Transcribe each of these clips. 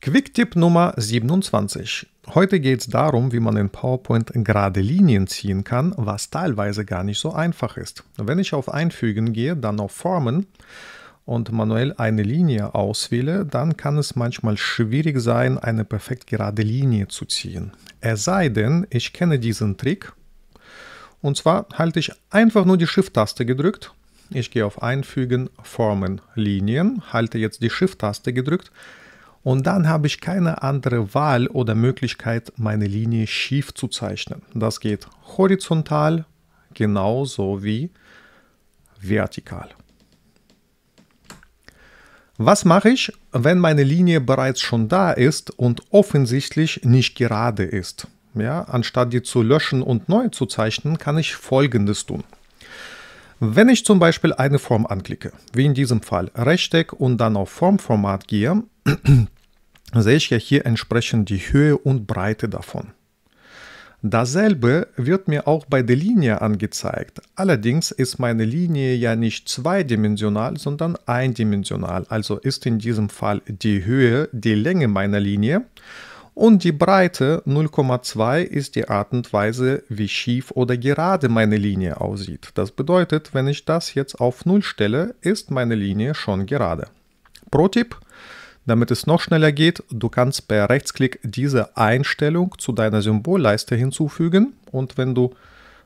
Quick-Tipp Nummer 27. Heute geht es darum, wie man in PowerPoint gerade Linien ziehen kann, was teilweise gar nicht so einfach ist. Wenn ich auf Einfügen gehe, dann auf Formen und manuell eine Linie auswähle, dann kann es manchmal schwierig sein, eine perfekt gerade Linie zu ziehen. Es sei denn, ich kenne diesen Trick. Und zwar halte ich einfach nur die Shift-Taste gedrückt ich gehe auf Einfügen, Formen, Linien, halte jetzt die Shift-Taste gedrückt, und dann habe ich keine andere Wahl oder Möglichkeit, meine Linie schief zu zeichnen. Das geht horizontal genauso wie vertikal. Was mache ich, wenn meine Linie bereits schon da ist und offensichtlich nicht gerade ist? Ja, anstatt die zu löschen und neu zu zeichnen, kann ich folgendes tun. Wenn ich zum Beispiel eine Form anklicke, wie in diesem Fall Rechteck und dann auf Formformat gehe, sehe ich ja hier entsprechend die Höhe und Breite davon. Dasselbe wird mir auch bei der Linie angezeigt. Allerdings ist meine Linie ja nicht zweidimensional, sondern eindimensional. Also ist in diesem Fall die Höhe die Länge meiner Linie und die Breite 0,2 ist die Art und Weise, wie schief oder gerade meine Linie aussieht. Das bedeutet, wenn ich das jetzt auf 0 stelle, ist meine Linie schon gerade. Pro-Tipp, damit es noch schneller geht, du kannst per Rechtsklick diese Einstellung zu deiner Symbolleiste hinzufügen und wenn du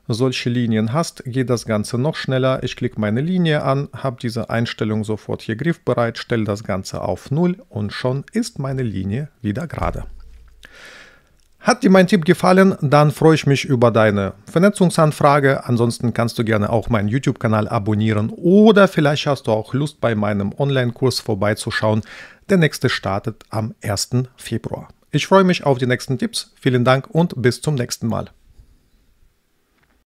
solche Linien hast, geht das Ganze noch schneller. Ich klicke meine Linie an, habe diese Einstellung sofort hier griffbereit, stelle das Ganze auf 0 und schon ist meine Linie wieder gerade. Hat dir mein Tipp gefallen, dann freue ich mich über deine Vernetzungsanfrage. Ansonsten kannst du gerne auch meinen YouTube-Kanal abonnieren oder vielleicht hast du auch Lust, bei meinem Online-Kurs vorbeizuschauen. Der nächste startet am 1. Februar. Ich freue mich auf die nächsten Tipps. Vielen Dank und bis zum nächsten Mal.